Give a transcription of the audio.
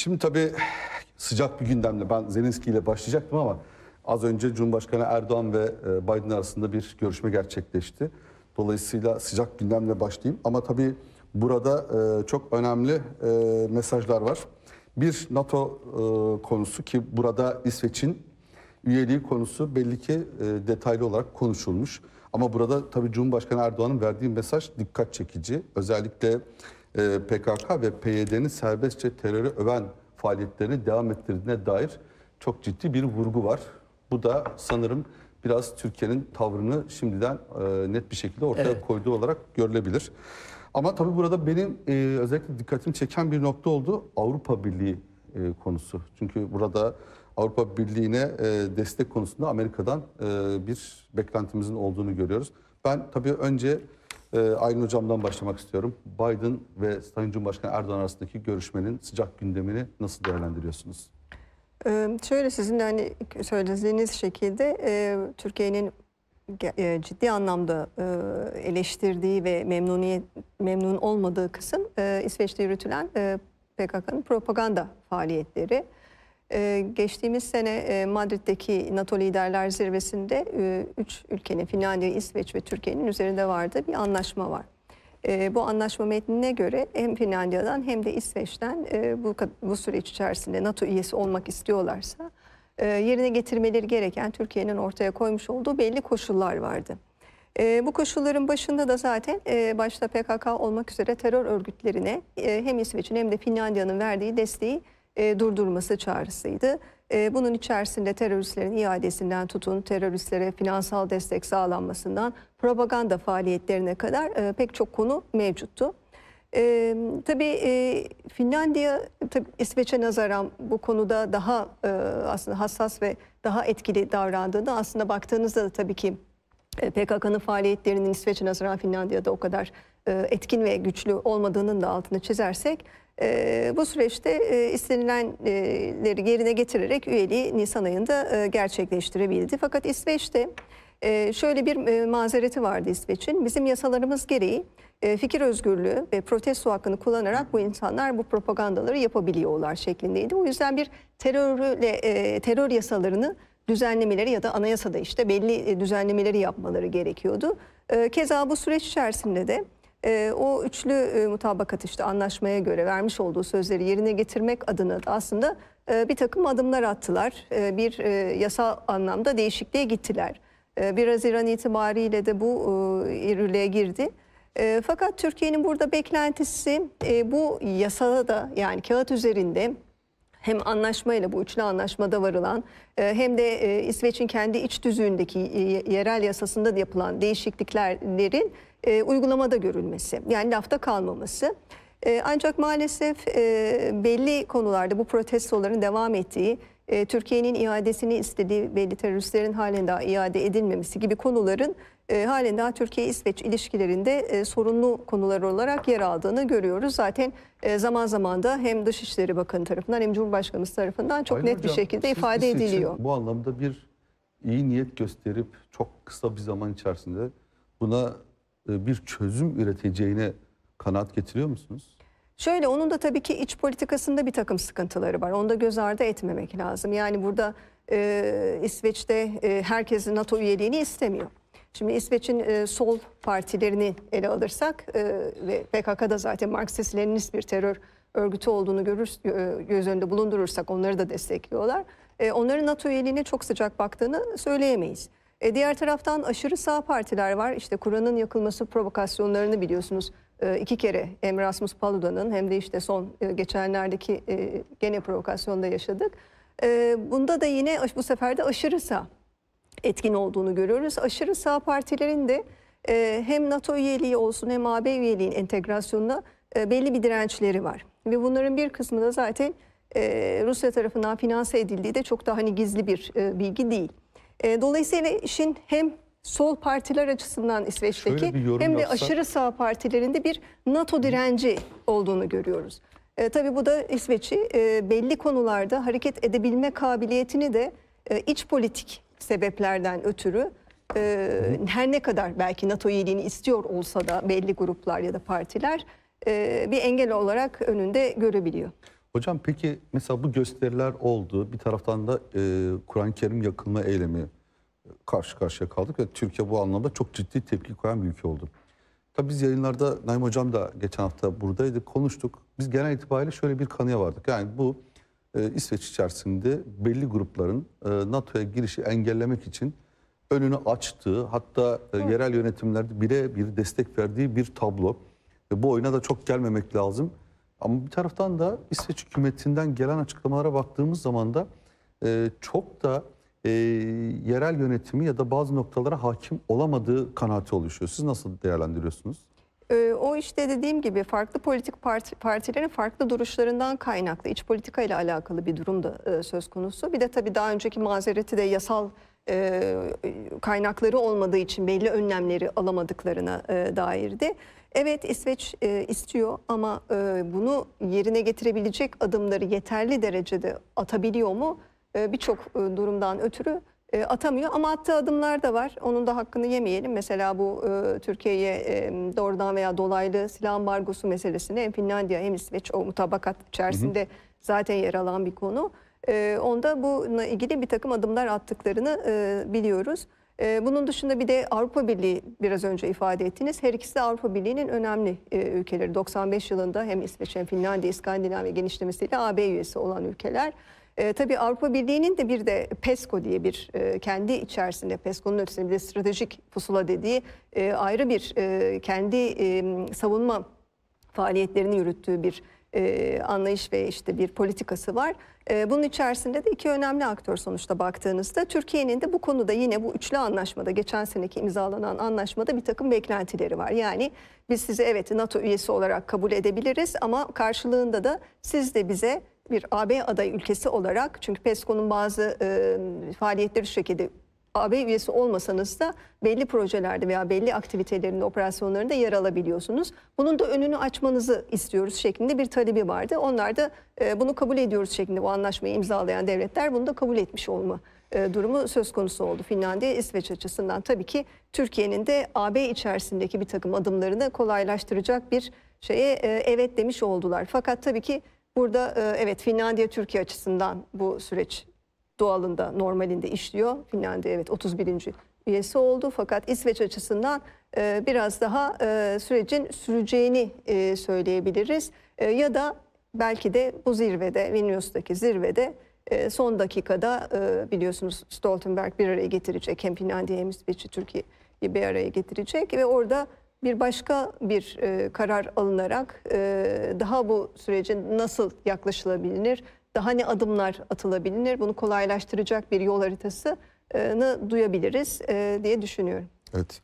Şimdi tabii sıcak bir gündemle ben Zelenski ile başlayacaktım ama az önce Cumhurbaşkanı Erdoğan ve e, Biden arasında bir görüşme gerçekleşti. Dolayısıyla sıcak gündemle başlayayım ama tabii burada e, çok önemli e, mesajlar var. Bir NATO konusu ki burada İsveç'in üyeliği konusu belli ki detaylı olarak konuşulmuş. Ama burada tabii Cumhurbaşkanı Erdoğan'ın verdiği mesaj dikkat çekici. Özellikle ee, PKK ve PYD'nin serbestçe terörü öven faaliyetlerini devam ettirdiğine dair çok ciddi bir vurgu var. Bu da sanırım biraz Türkiye'nin tavrını şimdiden e, net bir şekilde ortaya evet. koyduğu olarak görülebilir. Ama tabii burada benim e, özellikle dikkatimi çeken bir nokta oldu Avrupa Birliği e, konusu. Çünkü burada Avrupa Birliği'ne destek konusunda Amerika'dan bir beklentimizin olduğunu görüyoruz. Ben tabii önce e, Aylin Hocam'dan başlamak istiyorum. Biden ve Sayın Cumhurbaşkanı Erdoğan arasındaki görüşmenin sıcak gündemini nasıl değerlendiriyorsunuz? Ee, şöyle sizin de hani söylediğiniz şekilde e, Türkiye'nin e, ciddi anlamda e, eleştirdiği ve memnuniyet memnun olmadığı kısım e, İsveç'te yürütülen e, PKK'nın propaganda faaliyetleri. Ee, geçtiğimiz sene e, Madrid'deki NATO Liderler Zirvesi'nde 3 e, ülkenin Finlandiya, İsveç ve Türkiye'nin üzerinde vardı bir anlaşma var. Ee, bu anlaşma metnine göre hem Finlandiya'dan hem de İsveç'ten e, bu, süreç içerisinde NATO üyesi olmak istiyorlarsa yerine getirmeleri gereken Türkiye'nin ortaya koymuş olduğu belli koşullar vardı. E, bu koşulların başında da zaten e, başta PKK olmak üzere terör örgütlerine e, hem İsveç'in hem de Finlandiya'nın verdiği desteği e, durdurması çağrısıydı. E, bunun içerisinde teröristlerin iadesinden tutun, teröristlere finansal destek sağlanmasından propaganda faaliyetlerine kadar e, pek çok konu mevcuttu. E, tabii e, Finlandiya, tabii İsveç'e nazaran bu konuda daha e, aslında hassas ve daha etkili davrandığını aslında baktığınızda da tabii ki e, PKK'nın faaliyetlerinin İsveç'e nazaran Finlandiya'da o kadar e, etkin ve güçlü olmadığının da altını çizersek e, bu süreçte e, istenilenleri yerine getirerek üyeliği Nisan ayında e, gerçekleştirebildi. Fakat İsveç'te e, şöyle bir e, mazereti vardı İsveç'in. Bizim yasalarımız gereği e, fikir özgürlüğü ve protesto hakkını kullanarak bu insanlar bu propagandaları yapabiliyorlar şeklindeydi. O yüzden bir terörle e, terör yasalarını düzenlemeleri ya da anayasada işte belli e, düzenlemeleri yapmaları gerekiyordu. E, keza bu süreç içerisinde de e, o üçlü e, mutabakat işte anlaşmaya göre vermiş olduğu sözleri yerine getirmek adına da aslında e, bir takım adımlar attılar. E, bir e, yasal anlamda değişikliğe gittiler. E, 1 Haziran itibariyle de bu e, yürürlüğe girdi. E, fakat Türkiye'nin burada beklentisi e, bu yasada da yani kağıt üzerinde hem anlaşmayla bu üçlü anlaşmada varılan e, hem de e, İsveç'in kendi iç düzüğündeki e, yerel yasasında yapılan değişikliklerin uygulamada görülmesi yani lafta kalmaması. Ancak maalesef belli konularda bu protestoların devam ettiği, Türkiye'nin iadesini istediği belli teröristlerin halen daha iade edilmemesi gibi konuların e, halen daha Türkiye-İsveç ilişkilerinde e, sorunlu konular olarak yer aldığını görüyoruz. Zaten e, zaman zaman da hem Dışişleri Bakanı tarafından hem Cumhurbaşkanımız tarafından çok Aynı net hocam, bir şekilde ifade ediliyor. Bu anlamda bir iyi niyet gösterip çok kısa bir zaman içerisinde buna e, bir çözüm üreteceğine kanaat getiriyor musunuz? Şöyle onun da tabii ki iç politikasında bir takım sıkıntıları var. Onu da göz ardı etmemek lazım. Yani burada e, İsveç'te e, herkesin NATO üyeliğini istemiyor. Şimdi İsveç'in e, sol partilerini ele alırsak e, ve PKK'da zaten Marksist-Leninist bir terör örgütü olduğunu görür, e, göz önünde bulundurursak onları da destekliyorlar. E, onların NATO üyeliğine çok sıcak baktığını söyleyemeyiz. E, diğer taraftan aşırı sağ partiler var. İşte Kur'an'ın yakılması provokasyonlarını biliyorsunuz e, iki kere hem Rasmus Paludan'ın hem de işte son e, geçenlerdeki e, gene provokasyonda yaşadık. E, bunda da yine bu sefer de aşırı sağ etkin olduğunu görüyoruz. Aşırı sağ partilerin de e, hem NATO üyeliği olsun hem AB üyeliğinin entegrasyonuna e, belli bir dirençleri var. Ve bunların bir kısmı da zaten e, Rusya tarafından finanse edildiği de çok da hani gizli bir e, bilgi değil. E, dolayısıyla işin hem sol partiler açısından İsveç'teki hem de yapsak... aşırı sağ partilerinde bir NATO direnci olduğunu görüyoruz. E, tabii bu da İsveç'i e, belli konularda hareket edebilme kabiliyetini de e, iç politik sebeplerden ötürü e, her ne kadar belki NATO üyeliğini istiyor olsa da belli gruplar ya da partiler e, bir engel olarak önünde görebiliyor. Hocam peki mesela bu gösteriler oldu. Bir taraftan da e, Kur'an-ı Kerim yakılma eylemi e, karşı karşıya kaldık ve Türkiye bu anlamda çok ciddi tepki koyan bir ülke oldu. Tabii biz yayınlarda Naim Hocam da geçen hafta buradaydı konuştuk. Biz genel itibariyle şöyle bir kanıya vardık. Yani bu e, İsveç içerisinde belli grupların e, NATO'ya girişi engellemek için önünü açtığı hatta e, yerel yönetimlerde bire bir destek verdiği bir tablo. bu oyuna da çok gelmemek lazım. Ama bir taraftan da İsveç hükümetinden gelen açıklamalara baktığımız zaman da e, çok da e, yerel yönetimi ya da bazı noktalara hakim olamadığı kanaati oluşuyor. Siz nasıl değerlendiriyorsunuz? işte dediğim gibi farklı politik partilerin farklı duruşlarından kaynaklı iç politika ile alakalı bir durum da e, söz konusu. Bir de tabii daha önceki mazereti de yasal e, kaynakları olmadığı için belli önlemleri alamadıklarına e, dairdi. Evet İsveç istiyor ama bunu yerine getirebilecek adımları yeterli derecede atabiliyor mu? Birçok durumdan ötürü e, atamıyor ama attığı adımlar da var. Onun da hakkını yemeyelim. Mesela bu e, Türkiye'ye e, doğrudan veya dolaylı silah ambargosu meselesini hem Finlandiya hem İsveç o mutabakat içerisinde hı hı. zaten yer alan bir konu. E, onda bununla ilgili bir takım adımlar attıklarını e, biliyoruz. E, bunun dışında bir de Avrupa Birliği biraz önce ifade ettiniz. Her ikisi de Avrupa Birliği'nin önemli e, ülkeleri. 95 yılında hem İsveç hem Finlandiya, İskandinavya genişlemesiyle AB üyesi olan ülkeler. E, tabii Avrupa Birliği'nin de bir de PESCO diye bir e, kendi içerisinde PESCO'nun ötesinde bir de stratejik pusula dediği e, ayrı bir e, kendi e, savunma faaliyetlerini yürüttüğü bir e, anlayış ve işte bir politikası var. E, bunun içerisinde de iki önemli aktör sonuçta baktığınızda Türkiye'nin de bu konuda yine bu üçlü anlaşmada geçen seneki imzalanan anlaşmada bir takım beklentileri var. Yani biz sizi evet NATO üyesi olarak kabul edebiliriz ama karşılığında da siz de bize bir AB adayı ülkesi olarak çünkü PESCO'nun bazı e, faaliyetleri şu şekilde AB üyesi olmasanız da belli projelerde veya belli aktivitelerinde, operasyonlarında yer alabiliyorsunuz. Bunun da önünü açmanızı istiyoruz şeklinde bir talebi vardı. Onlar da e, bunu kabul ediyoruz şeklinde bu anlaşmayı imzalayan devletler bunu da kabul etmiş olma e, durumu söz konusu oldu. Finlandiya, İsveç açısından tabii ki Türkiye'nin de AB içerisindeki bir takım adımlarını kolaylaştıracak bir şeye e, evet demiş oldular. Fakat tabii ki Burada e, evet Finlandiya Türkiye açısından bu süreç doğalında normalinde işliyor. Finlandiya evet 31. üyesi oldu fakat İsveç açısından e, biraz daha e, sürecin süreceğini söyleyebiliriz. ya da belki de bu zirvede Vilnius'taki zirvede son dakikada biliyorsunuz Stoltenberg bir araya getirecek hem Finlandiya hem İsveç'i Türkiye'yi bir araya getirecek ve orada bir başka bir e, karar alınarak e, daha bu sürecin nasıl yaklaşılabilir, daha ne adımlar atılabilir, bunu kolaylaştıracak bir yol haritasını e, duyabiliriz e, diye düşünüyorum. Evet.